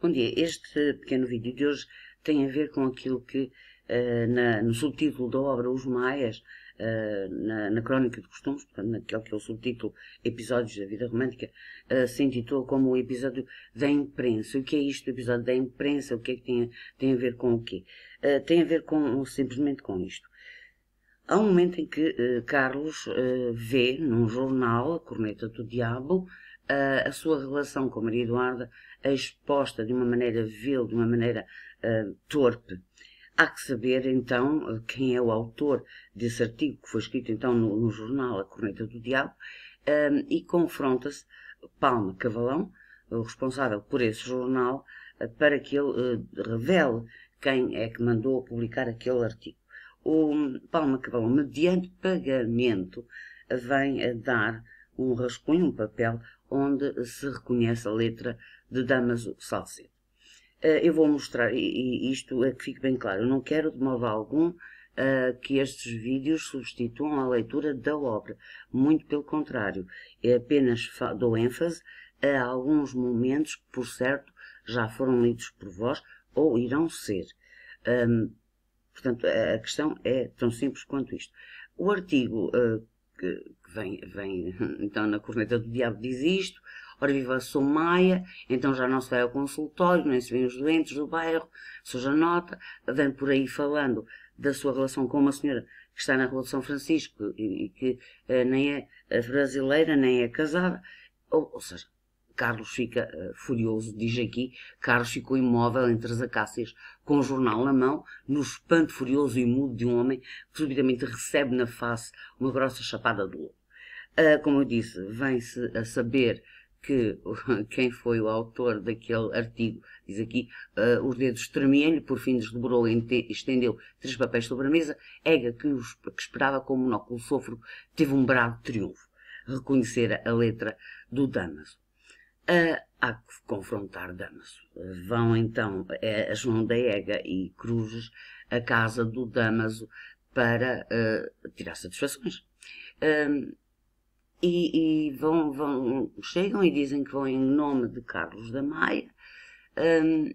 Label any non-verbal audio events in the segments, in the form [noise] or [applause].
Bom dia, este pequeno vídeo de hoje tem a ver com aquilo que uh, na, no subtítulo da obra Os Maias, uh, na, na, Crónica de Costumes, portanto, naquele que é o subtítulo Episódios da Vida Romântica, uh, se intitulou como o episódio da imprensa. O que é isto o episódio da imprensa? O que é que tem, tem a ver com o quê? tem a ver com, simplesmente com isto. Há um momento em que Carlos vê num jornal, a Corneta do Diabo, a, eh, a sua relação com Maria Eduarda é exposta de uma maneira vil, de uma maneira uh, torpe. Há que saber, então, quem é o autor desse artigo que foi escrito, então, no, no jornal A Corneta do Diabo, um, eh, e confronta-se Palma Cavalão, o responsável por esse jornal, para que ele uh, revele quem é que mandou publicar aquele artigo. O Palma Cavalão, mediante pagamento, vem a dar um rascunho, um papel, onde se reconhece a letra de Damaso Salcedo. Eh, eu vou mostrar, e isto é que fique bem claro, eu não quero de modo algum eh, que estes vídeos substituam a leitura da obra. Muito pelo contrário, eu é apenas dou ênfase a alguns momentos que, por certo, já foram lidos por vós ou irão ser. Um, portanto, a questão é tão simples quanto isto. O artigo uh, que, que vem, vem, [laughs] então na corneta do diabo diz isto, ora viva sou Maia, então já não se vai ao consultório, nem se vê os doentes do bairro, já nota, vem por aí falando da sua relação com uma senhora que está na Rua de São Francisco e, e que eh, nem é brasileira, nem é casada, ou, ou seja, Carlos fica uh, furioso, diz aqui. Carlos ficou imóvel entre as acácias, com o jornal na mão, no espanto furioso e mudo de um homem que subitamente recebe na face uma grossa chapada de lobo. Uh, como eu disse, vem-se a saber que [laughs] quem foi o autor daquele artigo diz aqui, uh, os dedos tremiam-lhe, por fim desdobrou e estendeu três papéis sobre a mesa. Ega, que, os, que esperava com o monóculo sofro, teve um brado de triunfo. reconhecer a letra do Damaso a, a confrontar Damaso. Vão então a é, João da Ega e Cruzes à casa do Damaso para uh, tirar satisfações. Um, e, e vão, vão, chegam e dizem que vão em nome de Carlos da Maia. Um,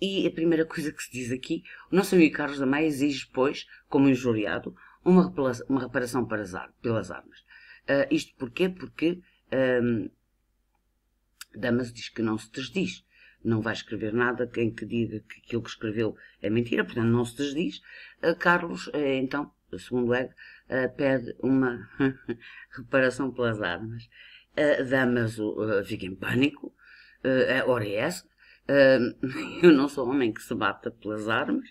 e a primeira coisa que se diz aqui, o nosso amigo Carlos da Maia exige, pois, como injuriado, uma reparação, uma reparação para as, pelas armas. Uh, isto porquê? Porque um, Damas diz que não se desdiz. Não vai escrever nada em que diga que aquilo que escreveu é mentira, portanto não se desdiz. Ah, Carlos, ah, então, segundo Egg, ah, pede uma [laughs] reparação pelas armas. Damas fica em pânico. A hora é, é essa. [laughs] Eu não sou homem que se bata pelas armas.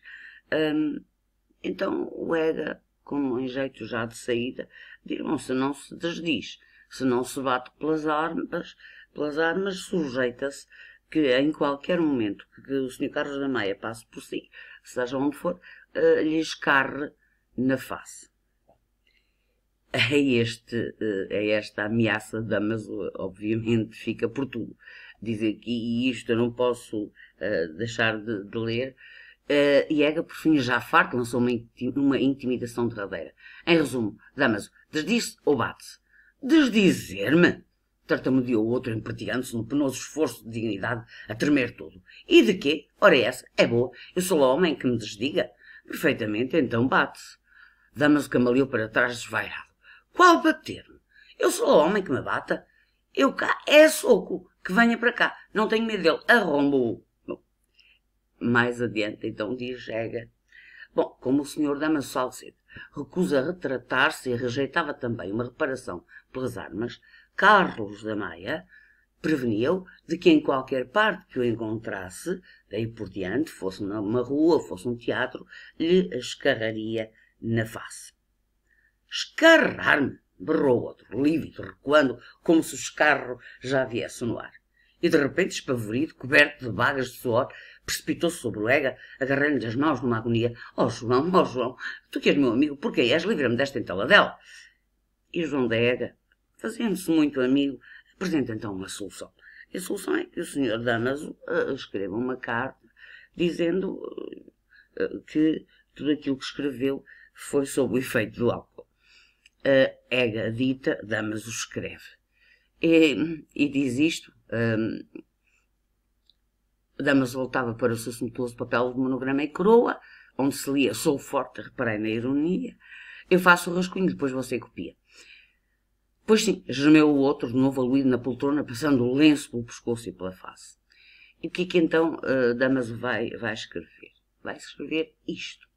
Então o Ega, como um jeito já de saída, diz: Bom, se não se desdiz, se não se bate pelas armas, pelas armas, sujeita-se que em qualquer momento que o Sr. Carlos da Maia passe por si, seja onde for, uh, lhe escarre na face. [laughs] É, este, uh, é esta ameaça da Amazônia, obviamente, fica por tudo. Diz aqui, e isto eu não posso uh, deixar de, de ler, Uh, Iega, por fim, já farto, lançou uma, uma intimidação derradeira. Em resumo, Damaso, desdiz ou bate-se? Desdizer-me? tartamudeou o outro empreteando-se num penoso esforço de dignidade a tremer todo. E de quê? Ora essa, é boa, eu sou lá homem que me desdiga. Perfeitamente, então bate-se. Dama-se camaleou para trás desvairado. Qual bater-me? Eu sou lá homem que me bata. Eu cá é soco, que venha para cá. Não tenho medo dele, arrombo-o. Mais adiante, então, diz Jega. Bom, como o senhor dama Salcedo recusa retratar-se e rejeitava também uma reparação pelas armas, Carlos da Maia, preveniu de que em qualquer parte que o encontrasse, daí por diante, fosse numa rua, fosse um teatro, lhe escarraria na face. Escarrar-me! berrou outro, lívido, recuando, como se o escarro já viesse no ar. E de repente, espavorido, coberto de bagas de suor, precipitou-se sobre o Ega, agarrando-lhe as mãos numa agonia. Ó oh, João, ó oh, João, tu que és meu amigo, porque és? Livra-me desta entaladela. E João da Ega, Fazendo-se muito amigo, apresenta então uma solução. E a solução é que o senhor Damaso eh, escreva uma carta dizendo eh, eh, que tudo aquilo que escreveu foi sob o efeito do álcool. Uh, Ega dita, Damaso escreve. E, e diz isto. Um, ehm, Damaso voltava para o seu suntuoso papel de monograma e coroa, onde se lia Sou forte, reparei na ironia. Eu faço o rascunho, depois você copia. Pois sim, gemeu o outro, de novo aluído na poltrona, passando o lenço pelo pescoço e pela face. E o que é que então uh, eh, Damaso vai, vai escrever? Vai escrever isto.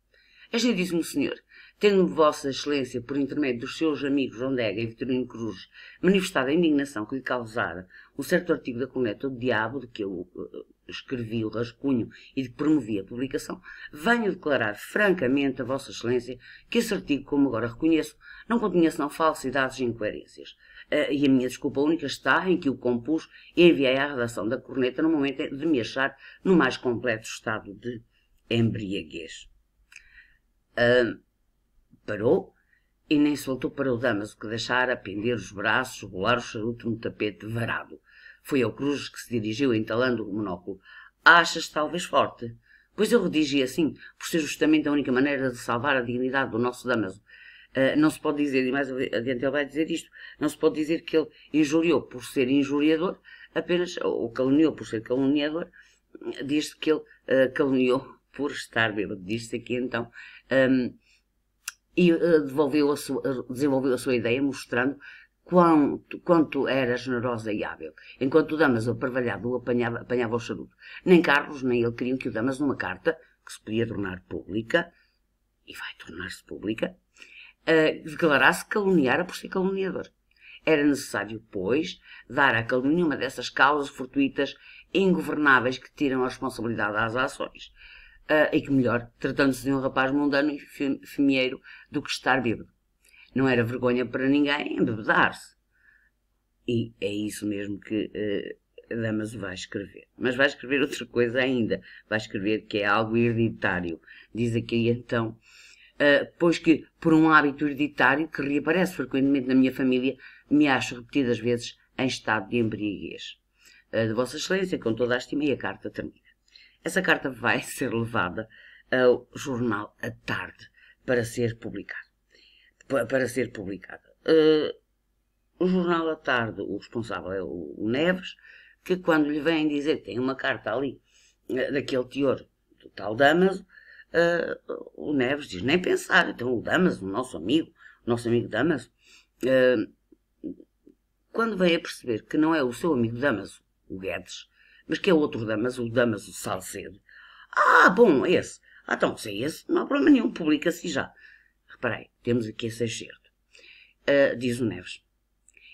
É, diz-me senhor, tendo Vossa Excelência, por intermédio dos seus amigos Rondega e Vitorino Cruz, manifestado a indignação que lhe causara um certo artigo da coluneta do Diabo, de que eu eh, escrevi o rascunho e de que promovi a publicação, venho declarar francamente a Vossa Excelência que esse artigo, como agora reconheço, não continha senão falsidades e incoerências. Eh, e a minha desculpa única está em que o compus e enviei à redação da corneta no momento de me achar no mais completo estado de embriaguez. Uh, Parou e nem soltou para o damaso que deixara pender os braços, rolar o charuto no tapete varado. Foi ao Cruz que se dirigiu entalando o monóculo. Achas talvez forte? Pois eu redigi assim, por ser justamente a única maneira de salvar a dignidade do nosso damaso. Uh, ah, não se pode dizer, e mais adiante ele vai dizer isto, não se pode dizer que ele injuriou por ser injuriador, apenas, ou caluniou por ser caluniador, diz-se que ele uh, caluniou por estar bêbado. Diz-se aqui então. Um, ah, e uh, eh, desenvolveu, a sua, eh, desenvolveu a sua ideia mostrando quanto, quanto era generosa e hábil. Enquanto o Damaso aparvalhado apanhava, apanhava o charuto. Nem Carlos nem ele queriam que o Damaso, numa carta que se podia tornar pública, e vai tornar-se pública, uh, declarasse caluniara por ser caluniador. Era necessário, pois, dar à calúnia uma dessas causas fortuitas e ingovernáveis que tiram a responsabilidade às ações Uh, e que melhor, tratando-se de um rapaz mundano e fimieiro do que estar bêbado. Não era vergonha para ninguém embebedar-se. E é isso mesmo que uh, ah, Damaso vai escrever. Mas vai escrever outra coisa ainda. Vai escrever que é algo hereditário. Diz aqui então, uh, pois que por um hábito hereditário que reaparece frequentemente na minha família, me acho repetidas vezes em estado de embriaguez. Uh, de Vossa Excelência, com toda a estima, e a carta termina. Essa carta vai [laughs] ser levada ao jornal à tarde para ser publicada. Para ser publicada. Uh, o jornal à tarde, o responsável é o, Neves, que quando lhe vem dizer que tem uma carta ali, ah, daquele teor do tal Damaso, uh, o Neves diz, nem pensar, então o Damaso, o nosso amigo, o nosso amigo Damaso, quando vem a perceber que não é o seu amigo Damaso, o Guedes, mas que é outro Damaso, o Damaso Salcedo. Ah, bom, esse. Ah, então, se é esse, não há problema nenhum, publica-se assim já. Reparei, temos aqui esse excerto. Uh, diz o Neves.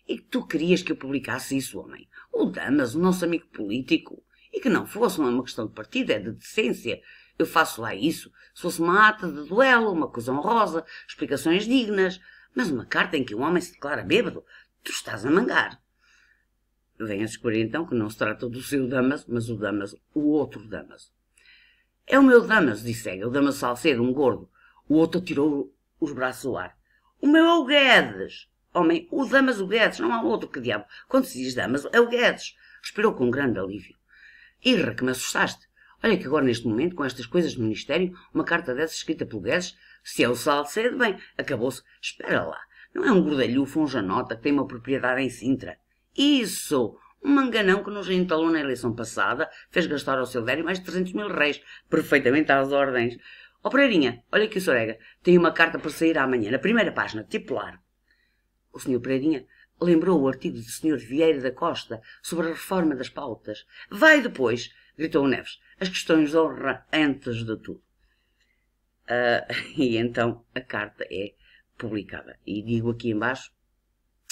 E que tu querias que eu publicasse isso, homem? O Damas, o nosso amigo político. E que não fosse uma questão de partido, é de decência. Eu faço lá isso. Se fosse uma ata de duelo, uma coisa honrosa, explicações dignas. Mas uma carta em que um homem se declara bêbado, tu estás a mangar vem a descobrir então que não se trata do seu Damas, mas o Damas, o outro Damas. É o meu Damas, disse ele o Damas Salcedo, um gordo. O outro tirou os braços ao ar. O meu é o Guedes. Homem, o Damas o Guedes, não há outro que diabo. Quando se diz Damas, é o Guedes. Respirou com grande alívio. Irra, que me assustaste. Olha que agora, neste momento, com estas coisas do Ministério, uma carta dessa escrita pelo Guedes, se é o Salcedo, bem, acabou-se. Espera lá, não é um gordalhufo, um janota, que tem uma propriedade em Sintra. Isso! Um manganão que nos entalou na eleição passada, fez gastar ao Silvério mais de 300 mil reis, perfeitamente às ordens. Ó Pereirinha, olha aqui o Sorega, tem uma carta para sair amanhã, na primeira página, tipular. O senhor Pereirinha lembrou o artigo do senhor Vieira da Costa sobre a reforma das pautas. Vai depois, gritou o Neves, as questões de honra antes de tudo. Uh, [laughs] e então a carta é publicada. E digo aqui embaixo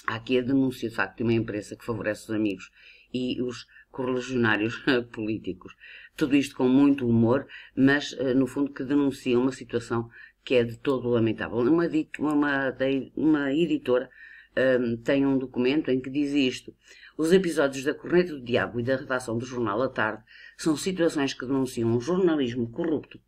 Há aqui a denúncia de facto de uma imprensa que favorece os amigos e os correligionários [laughs] políticos. Tudo isto com muito humor, mas eh, no fundo que denuncia uma situação que é de todo lamentável. Uma, uma, uma editora um, ehm, tem um documento em que diz isto. Os episódios da Corneta do Diabo e da redação do jornal à tarde são situações que denunciam um jornalismo corrupto,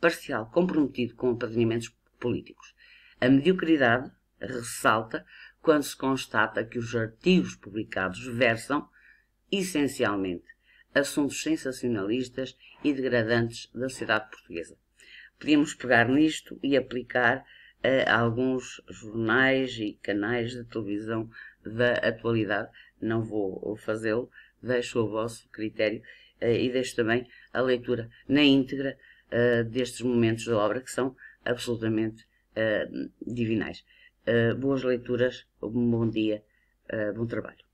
parcial, comprometido com apadrinhamentos políticos. A mediocridade, ressalta, quando se constata que os artigos publicados versam, essencialmente, assuntos sensacionalistas e degradantes da sociedade portuguesa. Podíamos pegar nisto e aplicar a eh, alguns jornais e canais de televisão da atualidade. Não vou fazê-lo, deixo o vosso critério eh, e deixo também a leitura na íntegra eh, destes momentos da obra que são absolutamente divinais. Ah, boas leituras, um bom dia, ah, bom trabalho.